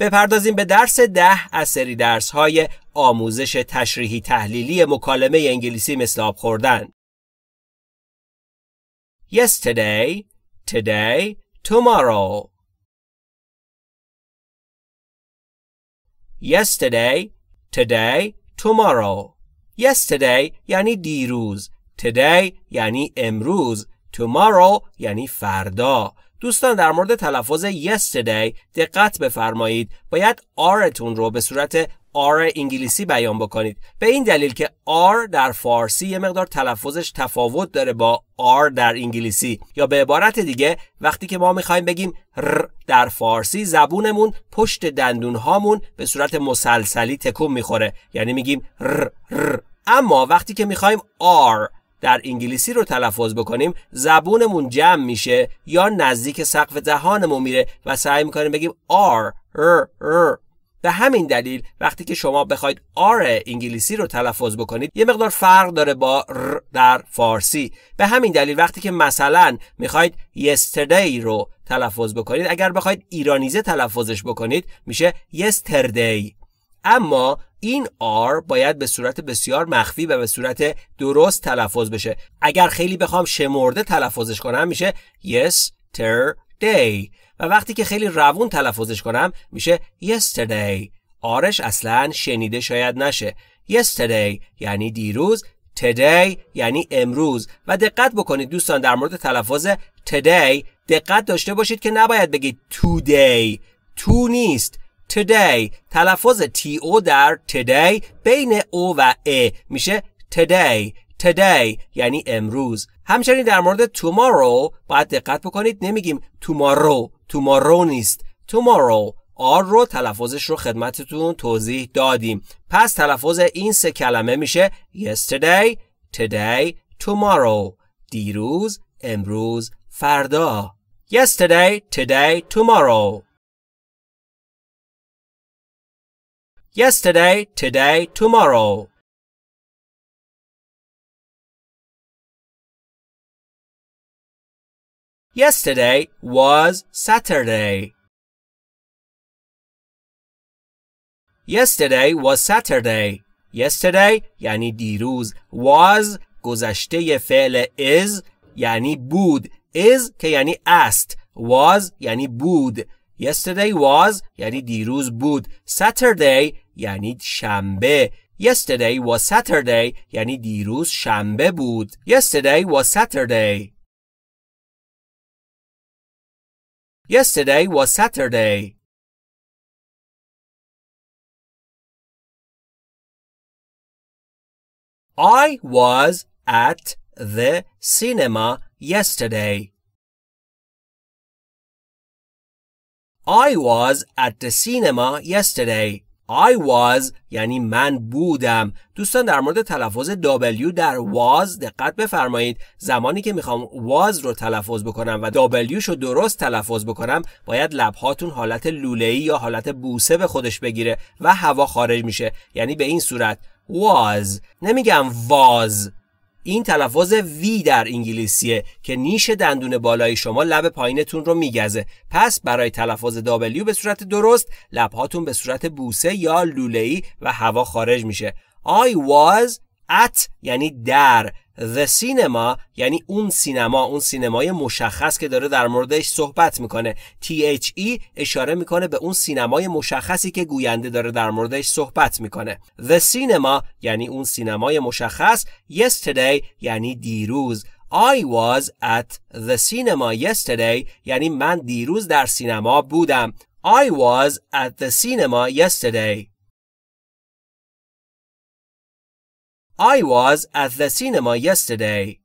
بپردازیم به درس ده از سری درس های آموزش تشریحی تحلیلی مکالمه انگلیسی مثل آب خوردن. Yesterday, today, tomorrow. Yesterday, today, tomorrow. Yesterday یعنی دیروز. Today یعنی امروز. Tomorrow یعنی فردا. دوستان در مورد تلفظ yesterday دقت بفرمایید باید آرتون رو به صورت آر انگلیسی بیان بکنید به این دلیل که آر در فارسی یه مقدار تلفظش تفاوت داره با آر در انگلیسی یا به عبارت دیگه وقتی که ما میخوایم بگیم ر در فارسی زبونمون پشت دندون هامون به صورت مسلسلی تکون میخوره یعنی میگیم ر ر اما وقتی که میخوایم آر در انگلیسی رو تلفظ بکنیم زبونمون جمع میشه یا نزدیک سقف دهانمون میره و سعی میکنیم بگیم آر به همین دلیل وقتی که شما بخواید آر انگلیسی رو تلفظ بکنید یه مقدار فرق داره با ر در فارسی به همین دلیل وقتی که مثلا میخواید yesterday رو تلفظ بکنید اگر بخواید ایرانیزه تلفظش بکنید میشه yesterday اما این آر باید به صورت بسیار مخفی و به صورت درست تلفظ بشه اگر خیلی بخوام شمرده تلفظش کنم میشه yesterday و وقتی که خیلی روون تلفظش کنم میشه yesterday آرش اصلا شنیده شاید نشه yesterday یعنی دیروز today یعنی امروز و دقت بکنید دوستان در مورد تلفظ today دقت داشته باشید که نباید بگید today تو نیست today تلفظ تی او در today بین او و ا میشه today today یعنی امروز همچنین در مورد tomorrow باید دقت بکنید نمیگیم tomorrow tomorrow نیست tomorrow آر رو تلفظش رو خدمتتون توضیح دادیم پس تلفظ این سه کلمه میشه yesterday today tomorrow دیروز امروز فردا yesterday today tomorrow Yesterday, today, tomorrow. Yesterday was Saturday. Yesterday was Saturday. Yesterday یعنی دیروز. Was گذشته فعل is یعنی بود. Is که یعنی است. Was یعنی بود. Yesterday was یعنی دیروز بود. Saturday یعنی شنبه Yesterday was Saturday یعنی دیروز شنبه بود. Yesterday was Saturday. Yesterday was Saturday. I was at the cinema yesterday. I was at the cinema yesterday. I was یعنی من بودم دوستان در مورد تلفظ W در was دقت بفرمایید زمانی که میخوام was رو تلفظ بکنم و W رو درست تلفظ بکنم باید لبهاتون حالت ای یا حالت بوسه به خودش بگیره و هوا خارج میشه یعنی به این صورت was نمیگم was این تلفظ وی در انگلیسیه که نیش دندون بالای شما لب پایینتون رو میگزه پس برای تلفظ دابلیو به صورت درست لبهاتون به صورت بوسه یا لوله‌ای و هوا خارج میشه I was at یعنی در The Cinema یعنی اون سینما اون سینمای مشخص که داره در موردش صحبت میکنه THE اشاره میکنه به اون سینمای مشخصی که گوینده داره در موردش صحبت میکنه The Cinema یعنی اون سینمای مشخص Yesterday یعنی دیروز I was at the cinema yesterday یعنی من دیروز در سینما بودم I was at the cinema yesterday I was at the cinema yesterday.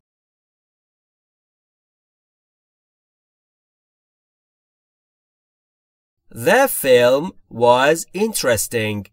The film was interesting.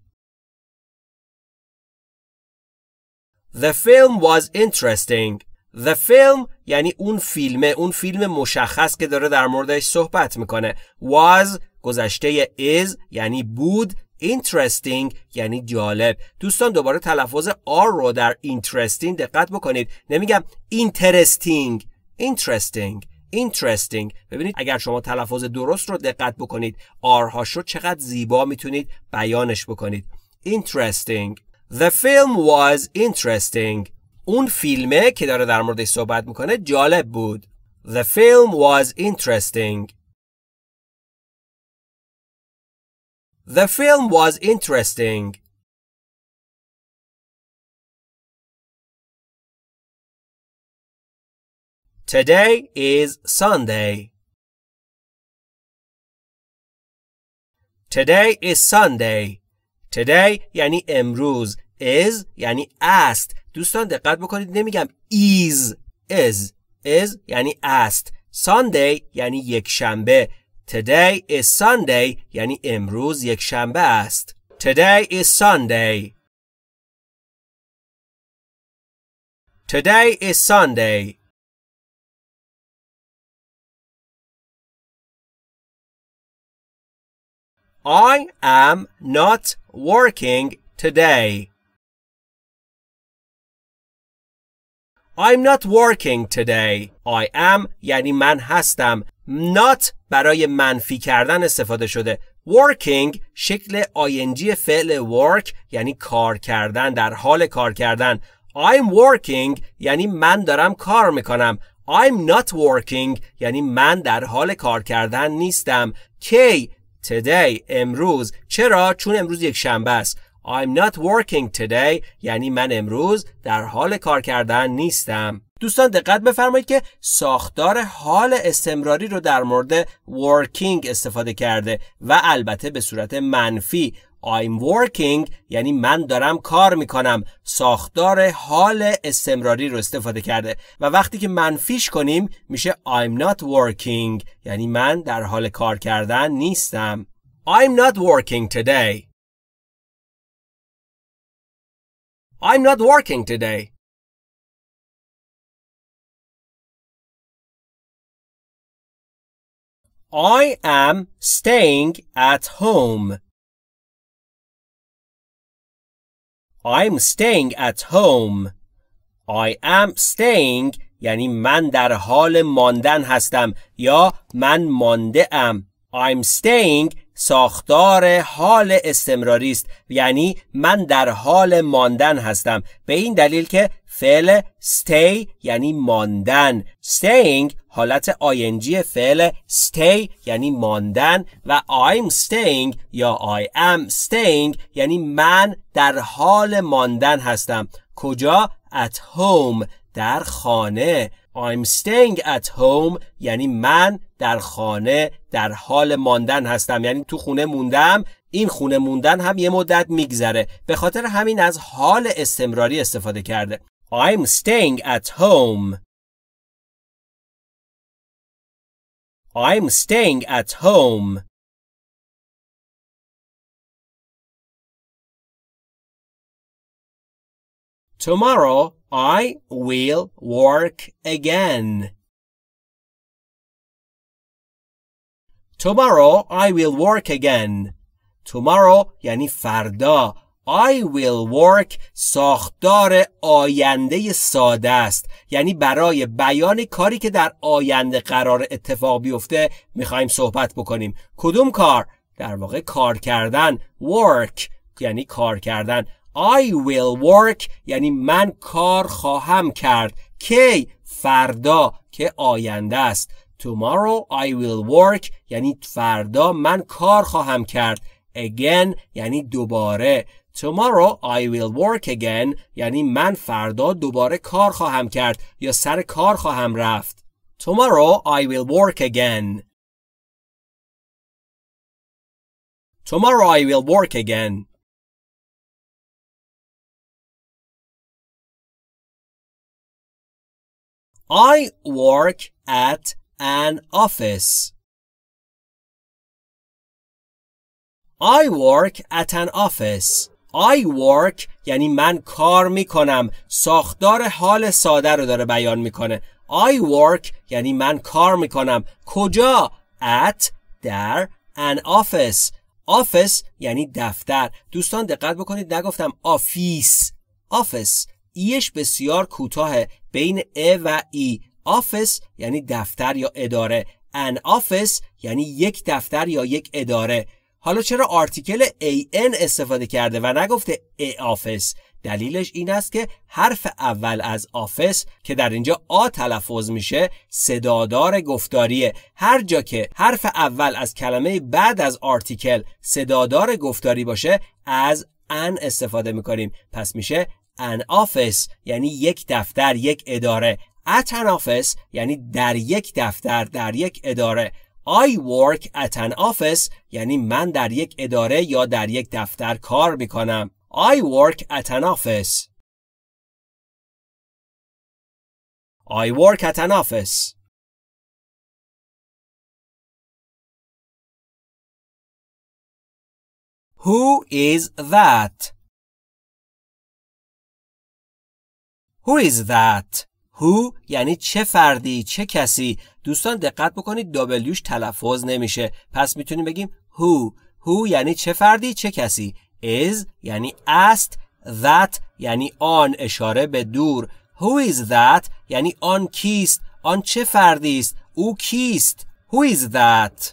The film was interesting. The film یعنی اون فیلمه اون فیلم مشخص که داره در موردش صحبت میکنه was گذشته is یعنی بود interesting یعنی جالب دوستان دوباره تلفظ R رو در interesting دقت بکنید نمیگم interesting interesting interesting ببینید اگر شما تلفظ درست رو دقت بکنید R هاش چقدر زیبا میتونید بیانش بکنید interesting the film was interesting اون فیلمه که داره در موردش صحبت میکنه جالب بود the film was interesting The film was interesting. Today is Sunday. Today is Sunday. Today یعنی امروز. Is یعنی است. دوستان دقت بکنید نمیگم is. Is. Is یعنی است. Sunday یعنی یک شنبه. Today is Sunday یعنی امروز یک شنبه است. Today is Sunday. Today is Sunday. I am not working today. I'm not working today. I am یعنی من هستم. Not برای منفی کردن استفاده شده. Working شکل آینجی فعل work یعنی کار کردن در حال کار کردن. I'm working یعنی من دارم کار میکنم. I'm not working یعنی من در حال کار کردن نیستم. کی today امروز چرا چون امروز یک شنبه است. I'm not working today یعنی من امروز در حال کار کردن نیستم. دوستان دقت بفرمایید که ساختار حال استمراری رو در مورد working استفاده کرده و البته به صورت منفی I'm working یعنی من دارم کار میکنم ساختار حال استمراری رو استفاده کرده و وقتی که منفیش کنیم میشه I'm not working یعنی من در حال کار کردن نیستم I'm not working today I'm not working today. I am staying at home. I'm staying at home. I am staying یعنی من در حال ماندن هستم یا من مانده ام. I'm staying ساختار حال استمراری است یعنی من در حال ماندن هستم به این دلیل که فعل stay یعنی ماندن staying حالت ing فعل stay یعنی ماندن و I'm staying یا I am staying یعنی من در حال ماندن هستم کجا at home در خانه I'm staying at home یعنی من در خانه در حال ماندن هستم یعنی تو خونه موندم این خونه موندن هم یه مدت میگذره به خاطر همین از حال استمراری استفاده کرده I'm staying at home I'm staying at home Tomorrow I will work again. Tomorrow I will work again. Tomorrow یعنی فردا. I will work ساختار آینده ساده است. یعنی برای بیان کاری که در آینده قرار اتفاق بیفته میخوایم صحبت بکنیم. کدوم کار؟ در واقع کار کردن. work یعنی کار کردن. I will work یعنی من کار خواهم کرد کی فردا که آینده است Tomorrow I will work یعنی فردا من کار خواهم کرد Again یعنی دوباره Tomorrow I will work again یعنی من فردا دوباره کار خواهم کرد یا سر کار خواهم رفت Tomorrow I will work again Tomorrow I will work again I work at an office. I work at an office. I work یعنی من کار میکنم ساختار حال ساده رو داره بیان میکنه I work یعنی من کار میکنم کجا at در an office office یعنی دفتر دوستان دقت بکنید نگفتم آفیس office. ایش بسیار کوتاه بین ا و ای آفس یعنی دفتر یا اداره ان آفس یعنی یک دفتر یا یک اداره حالا چرا آرتیکل این استفاده کرده و نگفته A آفس دلیلش این است که حرف اول از آفس که در اینجا آ تلفظ میشه صدادار گفتاریه هر جا که حرف اول از کلمه بعد از آرتیکل صدادار گفتاری باشه از ان استفاده میکنیم پس میشه an office یعنی یک دفتر یک اداره at an office یعنی در یک دفتر در یک اداره I work at an office یعنی من در یک اداره یا در یک دفتر کار میکنم. I work at an office. I work at an office. Who is that? Who is that? Who یعنی چه فردی چه کسی دوستان دقت بکنید دابلیوش تلفظ نمیشه پس میتونیم بگیم who who یعنی چه فردی چه کسی is یعنی است that یعنی آن اشاره به دور who is that یعنی آن کیست آن چه فردی است او کیست who is that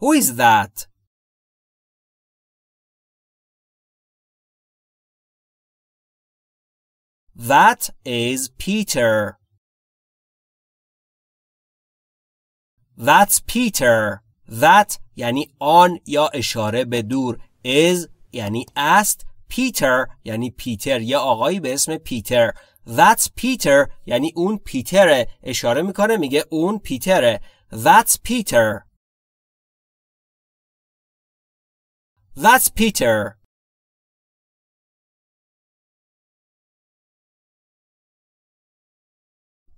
who is that That is Peter. That's Peter. That یعنی آن یا اشاره به دور. Is یعنی است. Peter یعنی پیتر یا آقایی به اسم پیتر. That's Peter یعنی اون پیتره. اشاره میکنه میگه اون پیتره. That's Peter. That's Peter.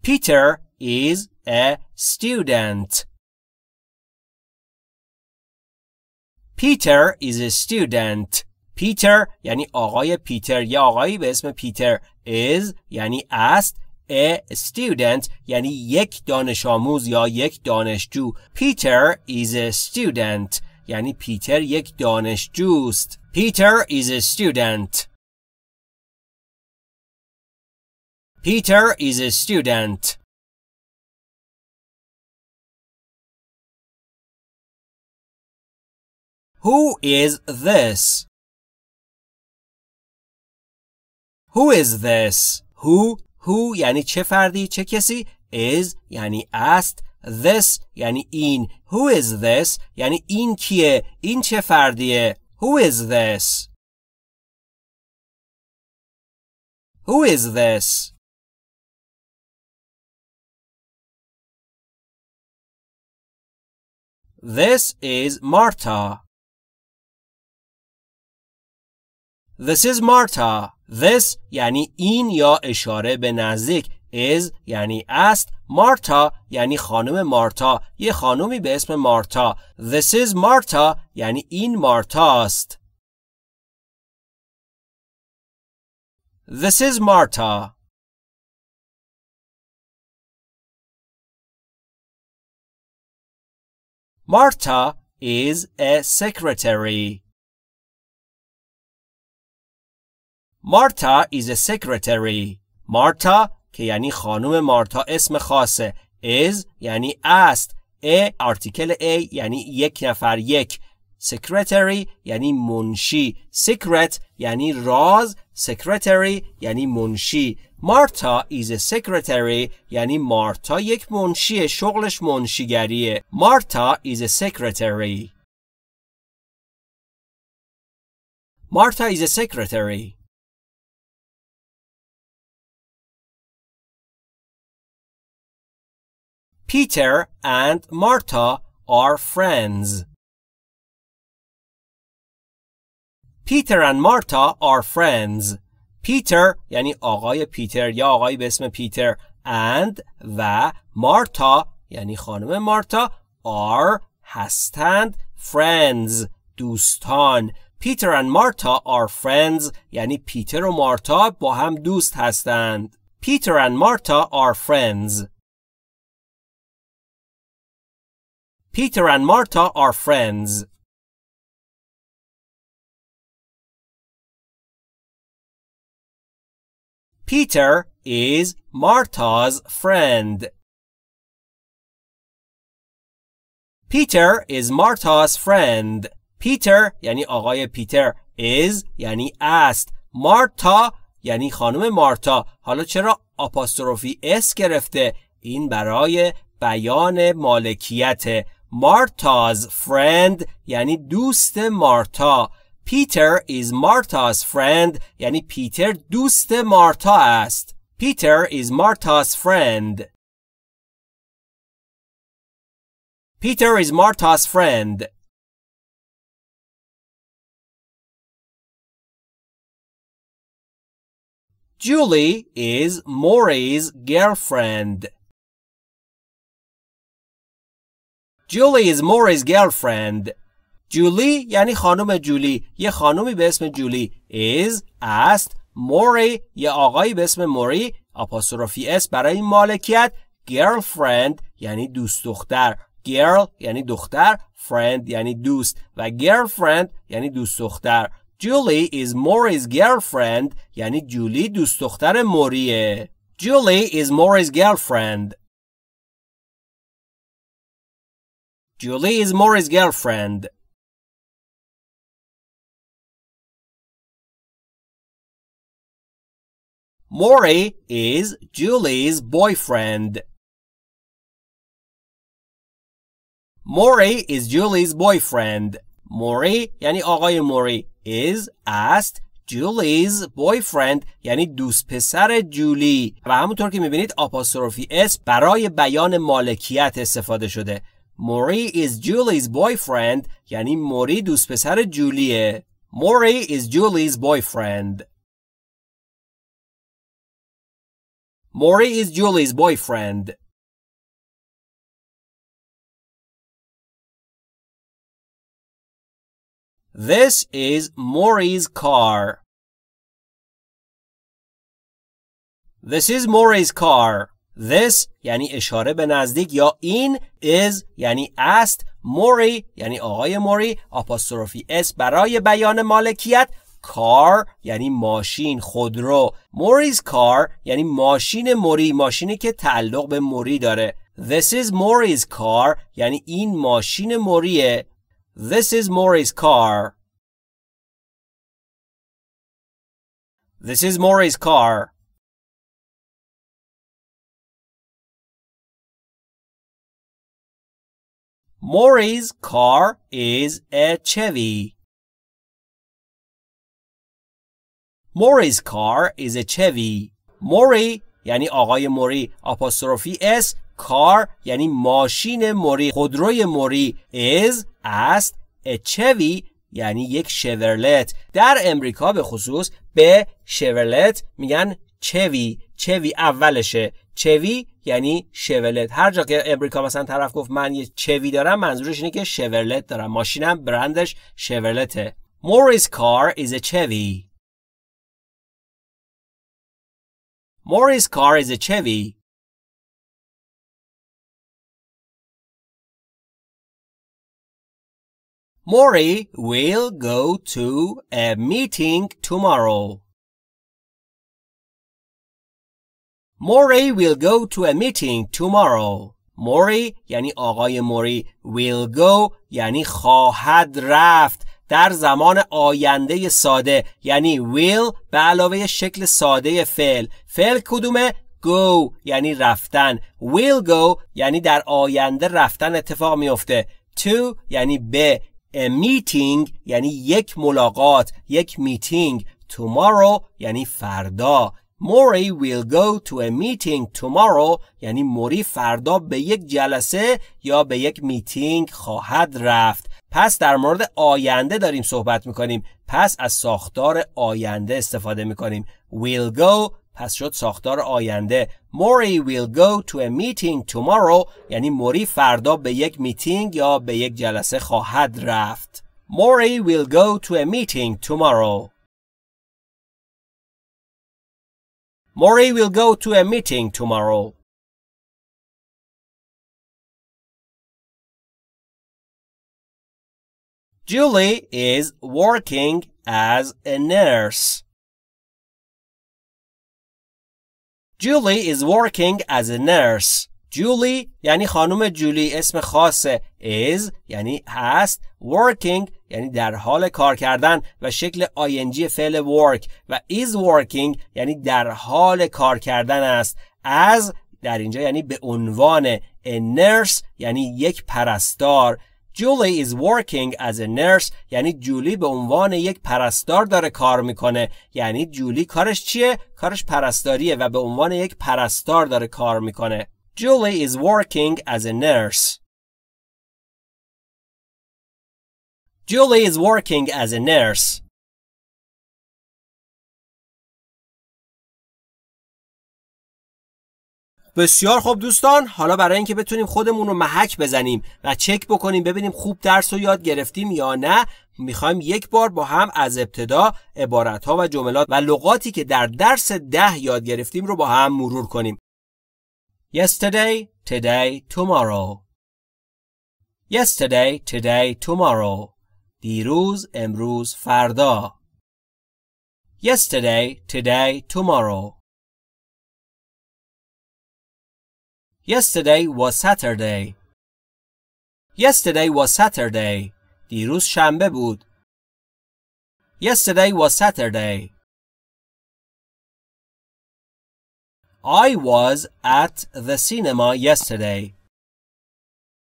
Peter is a student. Peter is a student. Peter یعنی آقای پیتر یا آقایی به اسم پیتر is یعنی است a student یعنی یک دانش آموز یا یک دانشجو Peter is a student یعنی پیتر یک دانشجوست Peter is a student Peter is a student. Who is this? Who is this? Who who Yani چه فردی چه کسی is yani asked this yani in who is this yani in kie in چه فردیه who is this who is this This is Marta. This is Marta. This یعنی این یا اشاره به نزدیک. is یعنی است. مارتا یعنی خانم مارتا. یه خانومی به اسم مارتا. This is Marta یعنی این مارتا است. This is Marta. Marta is a secretary. Marta is a secretary. Marta که یعنی خانم مارتا اسم خاصه. is یعنی است. a آرتیکل a یعنی یک نفر یک. secretary یعنی منشی. secret یعنی راز. secretary یعنی منشی. مارتا is a secretary یعنی مارتا یک منشی شغلش منشیگریه مارتا is a secretary مارتا is a secretary پیتر and مارتا are friends Peter and مارتا are friends پیتر یعنی آقای پیتر یا آقای به اسم پیتر اند و مارتا یعنی خانم مارتا are هستند فرندز دوستان پیتر و مارتا are فرندز یعنی پیتر و مارتا با هم دوست هستند پیتر و مارتا are فرندز پیتر اند مارتا are فرندز پیتر is Martha's friend. پیتر is Martha's friend. Peter یعنی آقای پیتر از یعنی است مارتا یعنی خانم مارتا حالا چرا آپاستروفی اس گرفته این برای بیان مالکیت مارتاز فرند یعنی دوست مارتا پیتر is Martha's friend یعنی پیتر دوست مارتا است. Peter is Martha's friend. Peter is Martha's friend. Julie is Maury's girlfriend. Julie is Maury's girlfriend. جولی یعنی خانم جولی یه خانومی به اسم جولی is است موری یه آقایی به اسم موری آپاستروفی اس برای مالکیت girlfriend یعنی دوست دختر girl یعنی دختر friend یعنی دوست و girlfriend یعنی دوست دختر Julie is Maury's girlfriend یعنی جولی دوست دختر موریه Julie is Maury's girlfriend Julie is Maury's girlfriend Maury is Julie's boyfriend. Maury is Julie's boyfriend. Maury, یعنی آقای موری, is asked Julie's boyfriend, یعنی دوست پسر جولی. و همونطور که میبینید, آپاسروفی اس برای بیان مالکیت استفاده شده. Maury is Julie's boyfriend, یعنی موری دوست پسر جولیه. Maury is Julie's boyfriend. Maury is Julie's boyfriend. This is Maury's car. This is Maury's car. This یعنی اشاره به نزدیک یا این is یعنی است موری یعنی آقای موری آپاستروفی اس برای بیان مالکیت کار یعنی ماشین خودرو موریز کار یعنی ماشین موری ماشینی که تعلق به موری داره This is موریز کار یعنی این ماشین موریه This is موریز کار. This is موریز کار. Mori's car is a Chevy موریز کار is a موری یعنی آقای موری آپاستروفی اس کار یعنی ماشین موری خودروی موری از است a یعنی یک شورلت در امریکا به خصوص به شورلت میگن چوی چوی اولشه چوی یعنی شورلت هر جا که امریکا مثلا طرف گفت من یه چوی دارم منظورش اینه که شورلت دارم ماشینم برندش شورلته موریز کار از چوی Maury's car is a Chevy. Maury will go to a meeting tomorrow. Maury will go to a meeting tomorrow. Maury یعنی آقای موری will go یعنی خواهد رفت در زمان آینده ساده یعنی will به علاوه شکل ساده فعل فعل کدومه go یعنی رفتن will go یعنی در آینده رفتن اتفاق میفته to یعنی به a meeting یعنی یک ملاقات یک میتینگ tomorrow یعنی فردا موری will go to a meeting tomorrow یعنی موری فردا به یک جلسه یا به یک میتینگ خواهد رفت پس در مورد آینده داریم صحبت میکنیم پس از ساختار آینده استفاده میکنیم will go پس شد ساختار آینده موری will go to a meeting tomorrow یعنی موری فردا به یک میتینگ یا به یک جلسه خواهد رفت موری will go to a meeting tomorrow موری will go to a meeting tomorrow Julie is working as a nurse. Julie is working as a nurse. Julie یعنی خانم جولی اسم خاص از یعنی هست working یعنی در حال کار کردن و شکل ing فعل work و is working یعنی در حال کار کردن است از در اینجا یعنی به عنوان a یعنی یک پرستار Julie is working as a nurse یعنی جولی به عنوان یک پرستار داره کار میکنه یعنی جولی کارش چیه؟ کارش پرستاریه و به عنوان یک پرستار داره کار میکنه Julie is working as a nurse Julie is working as a nurse بسیار خوب دوستان حالا برای اینکه بتونیم خودمون رو محک بزنیم و چک بکنیم ببینیم خوب درس رو یاد گرفتیم یا نه میخوایم یک بار با هم از ابتدا عبارت ها و جملات و لغاتی که در درس ده یاد گرفتیم رو با هم مرور کنیم Yesterday, today, tomorrow Yesterday, today, tomorrow دیروز، امروز، فردا Yesterday, today, tomorrow Yesterday was Saturday. Yesterday was Saturday. دیروز شنبه بود. Yesterday was Saturday. I was at the cinema yesterday.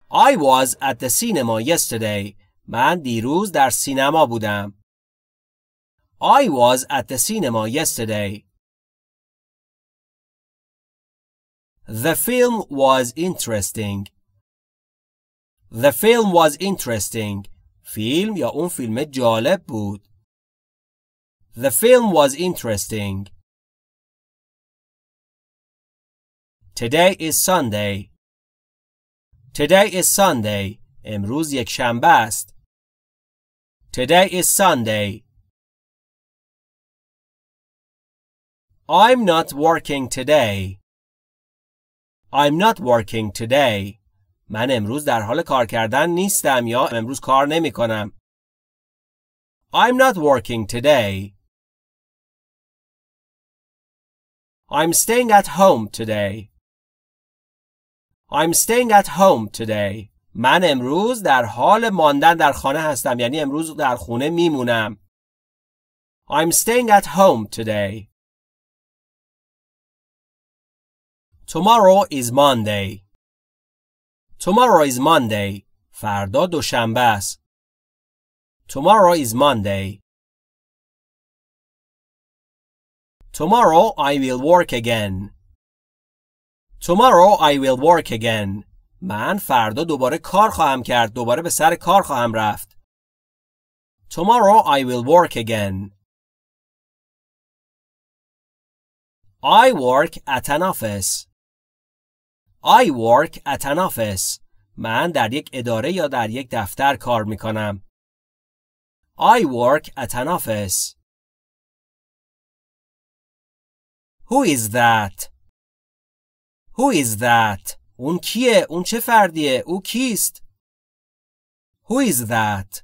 I was at the cinema yesterday. من دیروز در سینما بودم. I was at the cinema yesterday. The film was interesting. The film was interesting. فيلم يقوم فيلم جالب بود. The film was interesting. Today is Sunday. Today is Sunday. امروز یک شنبه است. Today is Sunday. I'm not working today. I'm not working today. من امروز در حال کار کردن نیستم یا امروز کار نمی کنم. I'm not working today. I'm staying at home today. I'm staying at home today. من امروز در حال ماندن در خانه هستم یعنی امروز در خونه میمونم. I'm staying at home today. Tomorrow is Monday. Tomorrow is Monday. فردا دوشنبه است. Tomorrow is Monday. Tomorrow I will work again. Tomorrow I will work again. من فردا دوباره کار خواهم کرد. دوباره به سر کار خواهم رفت. Tomorrow I will work again. I work at an office. I work at an office. من در یک اداره یا در یک دفتر کار می کنم. I work at an office. Who is that? Who is that? اون کیه؟ اون چه فردیه؟ او کیست؟ Who is that?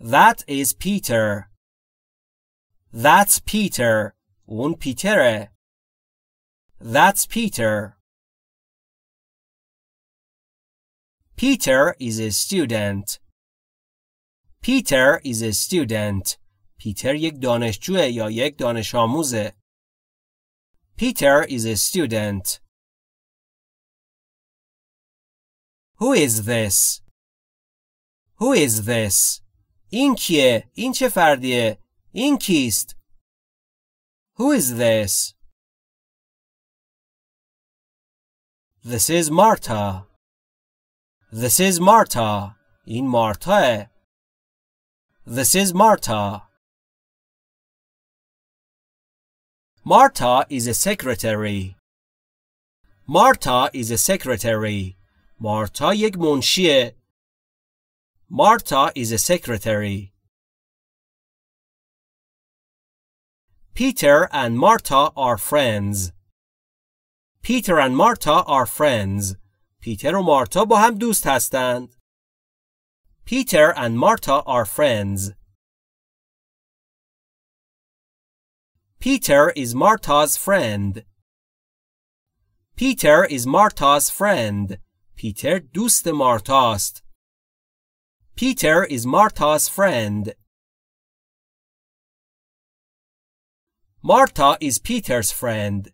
That is Peter. That's Peter. اون پیتره. That's Peter. Peter is a student. Peter is a student. پیتر یک دانشجوه یا یک دانش آموزه. Peter is a student. Who is this? Who is this? این کیه؟ این چه فردیه؟ این کیست؟ Who is this? This is Marta. This is Marta. in مارتاه. This is Marta. Marta is a secretary. Marta is a secretary. Marta یک منشیه. Marta is a secretary. Peter and Marta are friends. Peter and Martha are friends. Peter و مارتا با هم دوست هستند. Peter and Martha are friends. Peter is Martha's friend. Peter is Martha's friend. Peter دوست مارتاست. Peter is Martha's friend. Martha is Peter's friend.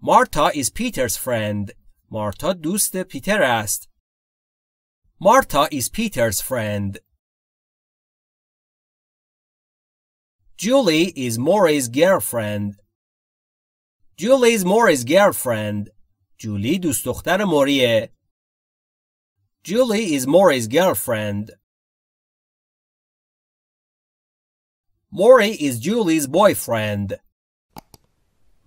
Martha is Peter's friend. Martha دوست پیتر است. Martha is Peter's friend. Julie is Maury's girlfriend. Julie is Maury's girlfriend. Julie دوست دختر موریه. Julie is Maury's girlfriend. Maury is Julie's boyfriend.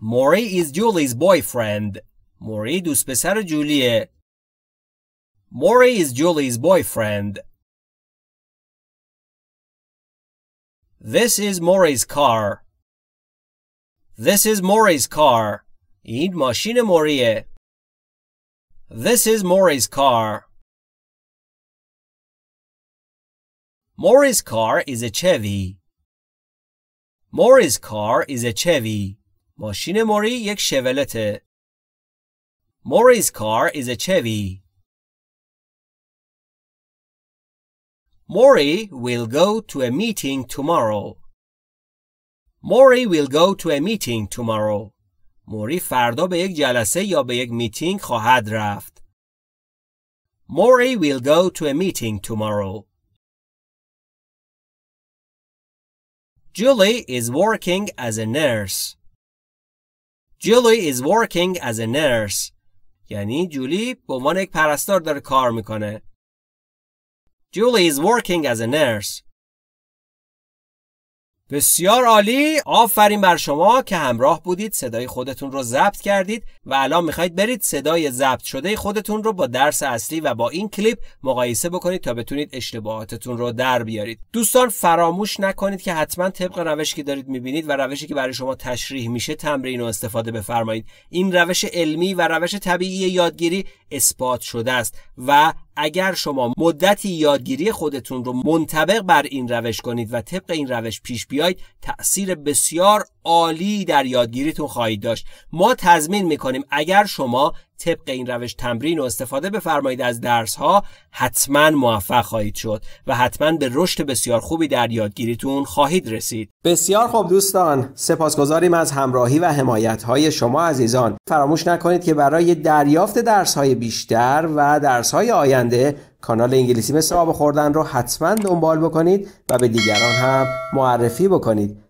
Maury is Julie's boyfriend. Maury دوست پسر جولیه. Maury is Julie's boyfriend. This is Maury's car. This is Maury's car. این ماشین موریه. This is Maury's car. Maury's car is a Chevy. Maury's car is a Chevy. ماشین موری یک شولته. Maury's car is a Chevy. Maury will go to a meeting tomorrow. Maury will go to a meeting tomorrow. موری فردا به یک جلسه یا به یک میتینگ خواهد رفت. Maury will go to a meeting tomorrow. Julie is working as a nurse. Julie is working as a nurse. یعنی جولی به عنوان یک پرستار داره کار میکنه. Julie is working as a nurse. بسیار عالی آفرین بر شما که همراه بودید صدای خودتون رو ضبط کردید و الان میخواید برید صدای ضبط شده خودتون رو با درس اصلی و با این کلیپ مقایسه بکنید تا بتونید اشتباهاتتون رو در بیارید دوستان فراموش نکنید که حتما طبق روشی که دارید میبینید و روشی که برای شما تشریح میشه تمرین و استفاده بفرمایید این روش علمی و روش طبیعی یادگیری اثبات شده است و اگر شما مدتی یادگیری خودتون رو منطبق بر این روش کنید و طبق این روش پیش بیاید تاثیر بسیار عالی در یادگیریتون خواهید داشت ما تضمین میکنیم اگر شما طبق این روش تمرین و استفاده بفرمایید از درس ها حتما موفق خواهید شد و حتما به رشد بسیار خوبی در یادگیریتون خواهید رسید بسیار خوب دوستان سپاسگزاریم از همراهی و حمایت های شما عزیزان فراموش نکنید که برای دریافت درس های بیشتر و درس های آینده کانال انگلیسی مثل آب خوردن رو حتما دنبال بکنید و به دیگران هم معرفی بکنید